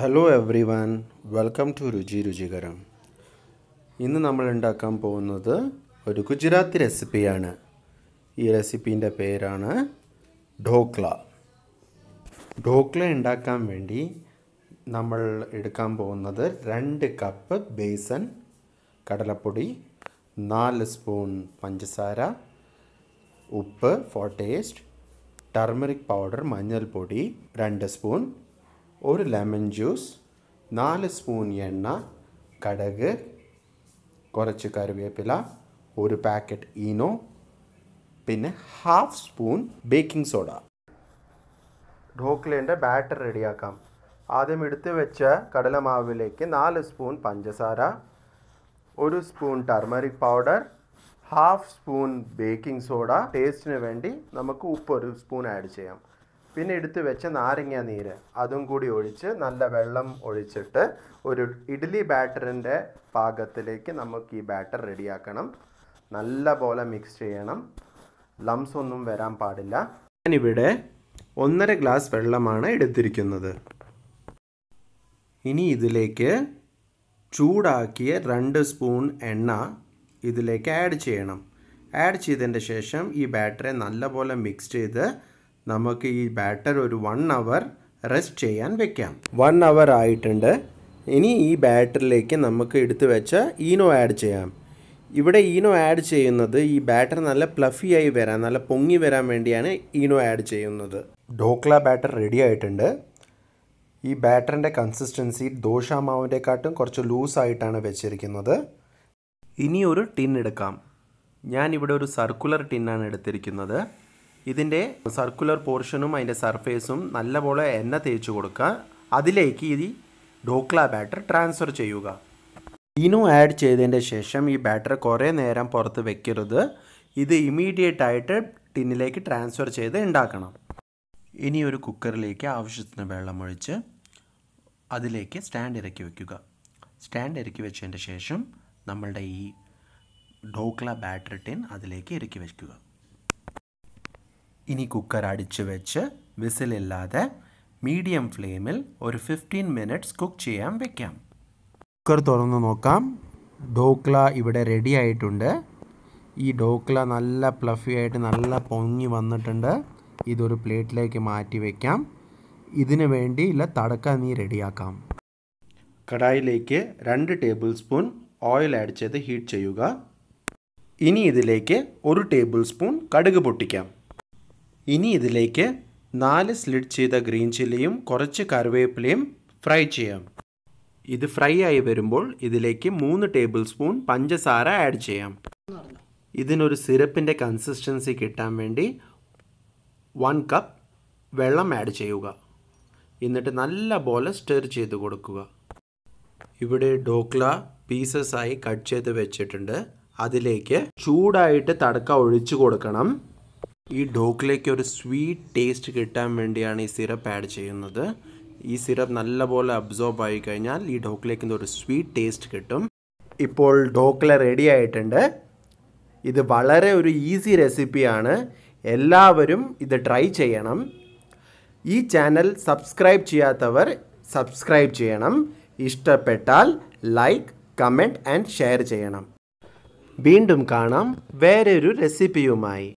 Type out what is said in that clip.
hello everyone welcome to Ruchi Ruchikaram ഇന്ന് നമ്മൾ ഉണ്ടാക്കാൻ പോകുന്നത് ഒരു ഗുജറാത്തി റെസിപ്പിയാണ് ഈ റെസിപ്പീൻ്റെ പേരാണ് ഢോക്ല ഢോക്ല ഉണ്ടാക്കാൻ വേണ്ടി നമ്മൾ എടുക്കാൻ പോകുന്നത് രണ്ട് കപ്പ് ബേസൻ കടലപ്പൊടി നാല് സ്പൂൺ പഞ്ചസാര ഉപ്പ് ഫോർ ടേസ്റ്റ് ടർമറിക് പൗഡർ മഞ്ഞൾപ്പൊടി രണ്ട് സ്പൂൺ ഒരു ലെമൺ ജ്യൂസ് നാല് സ്പൂൺ എണ്ണ കടക് കുറച്ച് കറിവേപ്പില ഒരു പാക്കറ്റ് ഈനോ പിന്നെ ഹാഫ് സ്പൂൺ ബേക്കിംഗ് സോഡ ഢോക്ലേൻ്റെ ബാറ്റർ റെഡിയാക്കാം ആദ്യം എടുത്തു വെച്ച കടലമാവിലേക്ക് നാല് സ്പൂൺ പഞ്ചസാര ഒരു spoon turmeric powder half spoon baking soda ടേസ്റ്റിന് വേണ്ടി നമുക്ക് ഉപ്പ് ഒരു സ്പൂൺ ആഡ് ചെയ്യാം പിന്നെ എടുത്തു വെച്ച നാരങ്ങ നീര് അതും കൂടി ഒഴിച്ച് നല്ല വെള്ളം ഒഴിച്ചിട്ട് ഒരു ഇഡ്ഡലി ബാറ്ററിൻ്റെ പാകത്തിലേക്ക് നമുക്ക് ഈ ബാറ്റർ റെഡിയാക്കണം നല്ല പോലെ മിക്സ് ചെയ്യണം ലംസ് ഒന്നും വരാൻ പാടില്ല ഞാനിവിടെ ഒന്നര ഗ്ലാസ് വെള്ളമാണ് എടുത്തിരിക്കുന്നത് ഇനി ഇതിലേക്ക് ചൂടാക്കിയ രണ്ട് സ്പൂൺ എണ്ണ ഇതിലേക്ക് ആഡ് ചെയ്യണം ആഡ് ചെയ്തതിൻ്റെ ശേഷം ഈ ബാറ്ററി നല്ലപോലെ മിക്സ് ചെയ്ത് നമുക്ക് ഈ ബാറ്റർ ഒരു വൺ അവർ റെസ്റ്റ് ചെയ്യാൻ വെക്കാം വൺ അവർ ആയിട്ടുണ്ട് ഇനി ഈ ബാറ്ററിലേക്ക് നമുക്ക് എടുത്തു വെച്ച ഈനോ ആഡ് ചെയ്യാം ഇവിടെ ഈനോ ആഡ് ചെയ്യുന്നത് ഈ ബാറ്റർ നല്ല പ്ലഫി ആയി വരാൻ നല്ല പൊങ്ങി വരാൻ വേണ്ടിയാണ് ഈനോ ആഡ് ചെയ്യുന്നത് ഡോക്ല ബാറ്റർ റെഡി ആയിട്ടുണ്ട് ഈ ബാറ്ററിൻ്റെ കൺസിസ്റ്റൻസി മാവിൻ്റെക്കാട്ടും കുറച്ച് ലൂസായിട്ടാണ് വെച്ചിരിക്കുന്നത് ഇനി ഒരു ടിൻ എടുക്കാം ഞാനിവിടെ ഒരു സർക്കുലർ ടിന്നാണ് എടുത്തിരിക്കുന്നത് ഇതിൻ്റെ സർക്കുലർ പോർഷനും അതിൻ്റെ സർഫേസും നല്ലപോലെ എണ്ണ തേച്ച് കൊടുക്കുക അതിലേക്ക് ഈ ഡോക്ല ബാറ്റർ ട്രാൻസ്ഫർ ചെയ്യുക ഇനു ആഡ് ചെയ്തതിൻ്റെ ശേഷം ഈ ബാറ്റർ കുറേ നേരം പുറത്ത് വെക്കരുത് ഇത് ഇമീഡിയറ്റ് ആയിട്ട് ടിന്നിലേക്ക് ട്രാൻസ്ഫർ ചെയ്ത് ഉണ്ടാക്കണം ഇനി ഒരു കുക്കറിലേക്ക് ആവശ്യത്തിന് വെള്ളമൊഴിച്ച് അതിലേക്ക് സ്റ്റാൻഡ് ഇറക്കി വയ്ക്കുക സ്റ്റാൻഡ് ഇറക്കി വെച്ചതിൻ്റെ ശേഷം നമ്മളുടെ ഈ ഡോക്ല ബാറ്റർ ടിൻ അതിലേക്ക് ഇറക്കി വയ്ക്കുക ഇനി കുക്കർ അടിച്ചു വെച്ച് വിസിലില്ലാതെ മീഡിയം ഫ്ലെയിമിൽ ഒരു ഫിഫ്റ്റീൻ മിനിറ്റ്സ് കുക്ക് ചെയ്യാൻ വെക്കാം കുക്കർ തുറന്ന് നോക്കാം ഡോക്ല ഇവിടെ റെഡി ആയിട്ടുണ്ട് ഈ ഡോക്ല നല്ല പ്ലഫി ആയിട്ട് നല്ല പൊങ്ങി വന്നിട്ടുണ്ട് ഇതൊരു പ്ലേറ്റിലേക്ക് മാറ്റി വയ്ക്കാം ഇതിന് ഇല്ല തടക്ക നീ റെഡിയാക്കാം കടായിലേക്ക് രണ്ട് ടേബിൾ സ്പൂൺ ഓയിൽ ആഡ് ചെയ്ത് ഹീറ്റ് ചെയ്യുക ഇനി ഇതിലേക്ക് ഒരു ടേബിൾ സ്പൂൺ കടുക് പൊട്ടിക്കാം ഇനി ഇതിലേക്ക് നാല് സ്ലിഡ് ചെയ്ത ഗ്രീൻ ചില്ലിയും കുറച്ച് കറിവേപ്പിലയും ഫ്രൈ ചെയ്യാം ഇത് ഫ്രൈ ആയി വരുമ്പോൾ ഇതിലേക്ക് മൂന്ന് ടേബിൾ സ്പൂൺ പഞ്ചസാര ആഡ് ചെയ്യാം ഇതിനൊരു സിറപ്പിൻ്റെ കൺസിസ്റ്റൻസി കിട്ടാൻ വേണ്ടി വൺ കപ്പ് വെള്ളം ആഡ് ചെയ്യുക എന്നിട്ട് നല്ല പോലെ സ്റ്റെർ ചെയ്ത് കൊടുക്കുക ഇവിടെ ഡോക്ല പീസസ് ആയി കട്ട് ചെയ്ത് വെച്ചിട്ടുണ്ട് അതിലേക്ക് ചൂടായിട്ട് തടക്ക ഒഴിച്ചു കൊടുക്കണം ഈ ഡോക്കിലേക്ക് ഒരു സ്വീറ്റ് ടേസ്റ്റ് കിട്ടാൻ വേണ്ടിയാണ് ഈ സിറപ്പ് ആഡ് ചെയ്യുന്നത് ഈ സിറപ്പ് നല്ലപോലെ അബ്സോർബ് ആയി കഴിഞ്ഞാൽ ഈ ഡോക്കിലേക്ക് ഒരു സ്വീറ്റ് ടേസ്റ്റ് കിട്ടും ഇപ്പോൾ ഡോക്കില റെഡി ആയിട്ടുണ്ട് ഇത് വളരെ ഒരു ഈസി റെസിപ്പിയാണ് എല്ലാവരും ഇത് ട്രൈ ചെയ്യണം ഈ ചാനൽ സബ്സ്ക്രൈബ് ചെയ്യാത്തവർ സബ്സ്ക്രൈബ് ചെയ്യണം ഇഷ്ടപ്പെട്ടാൽ ലൈക്ക് കമൻറ്റ് ആൻഡ് ഷെയർ ചെയ്യണം വീണ്ടും കാണാം വേറൊരു റെസിപ്പിയുമായി